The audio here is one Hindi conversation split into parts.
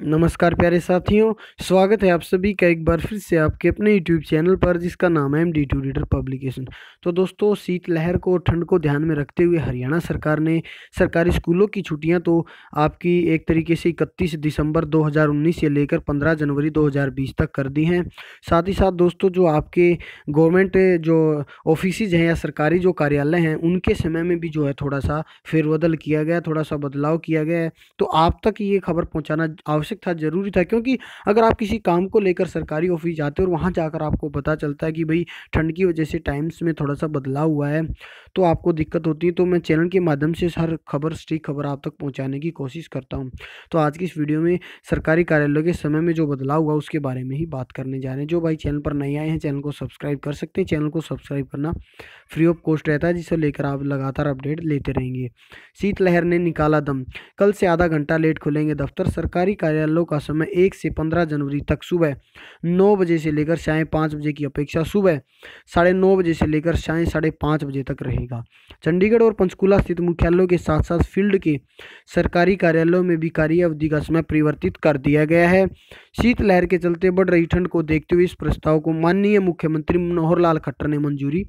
नमस्कार प्यारे साथियों स्वागत है आप सभी का एक बार फिर से आपके अपने यूट्यूब चैनल पर जिसका नाम है M D two reader publication तो दोस्तों शीत लहर को ठंड को ध्यान में रखते हुए हरियाणा सरकार ने सरकारी स्कूलों की छुट्टियां तो आपकी एक तरीके से इकतीस दिसंबर 2019 से लेकर 15 जनवरी 2020 तक कर दी हैं साथ ही साथ दोस्तों जो आपके गवर्नमेंट जो ऑफिसज़ हैं या सरकारी जो कार्यालय हैं उनके समय में भी जो है थोड़ा सा फेरबदल किया गया थोड़ा सा बदलाव किया गया है तो आप तक ये खबर पहुँचाना आवश्यक था ज़रूरी था क्योंकि अगर आप किसी काम को लेकर सरकारी ऑफिस जाते हो और वहाँ जाकर आपको पता चलता है कि भाई ठंड की वजह से टाइम्स में थोड़ा सा बदलाव हुआ है तो आपको दिक्कत होती है तो मैं चैनल के माध्यम से हर खबर सटीक खबर आप तक पहुँचाने की कोशिश करता हूँ तो आज की इस वीडियो में सरकारी कार्यालयों के समय में जो बदलाव हुआ उसके बारे में ही बात करने जा रहे हैं जो भाई चैनल पर नए आए हैं चैनल को सब्सक्राइब कर सकते हैं चैनल को सब्सक्राइब करना फ्री ऑफ कॉस्ट रहता है जिसे लेकर आप लगातार अपडेट लेते रहेंगे शीतलहर ने निकाला दम कल से आधा घंटा लेट खुलेंगे दफ्तर सरकारी कार्य कार्यालयों का समय एक से पंद्रह जनवरी तक सुबह नौ बजे से लेकर शायद पाँच बजे की अपेक्षा सुबह साढ़े नौ बजे से लेकर शायद साढ़े पाँच बजे तक रहेगा चंडीगढ़ और पंचकूला स्थित मुख्यालयों के साथ साथ फील्ड के सरकारी कार्यालयों में भी कार्य अवधि का समय परिवर्तित कर दिया गया है शीतलहर के चलते बढ़ रही ठंड को देखते हुए इस प्रस्ताव को माननीय मुख्यमंत्री मनोहर लाल खट्टर ने मंजूरी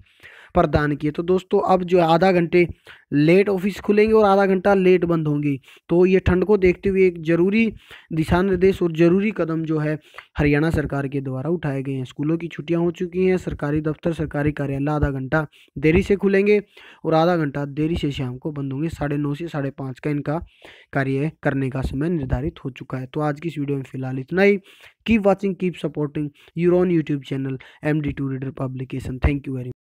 प्रदान किए तो दोस्तों अब जो आधा घंटे लेट ऑफिस खुलेंगे और आधा घंटा लेट बंद होंगी तो ये ठंड को देखते हुए एक ज़रूरी दिशा निर्देश और ज़रूरी कदम जो है हरियाणा सरकार के द्वारा उठाए गए हैं स्कूलों की छुट्टियाँ हो चुकी हैं सरकारी दफ्तर सरकारी कार्यालय आधा घंटा देरी से खुलेंगे और आधा घंटा देरी से शाम को बंद होंगे साढ़े नौ से साढ़े पाँच का इनका कार्य करने का समय निर्धारित हो चुका है तो आज की इस वीडियो में फिलहाल इतना ही keep watching keep supporting your own YouTube channel M D two reader publication thank you very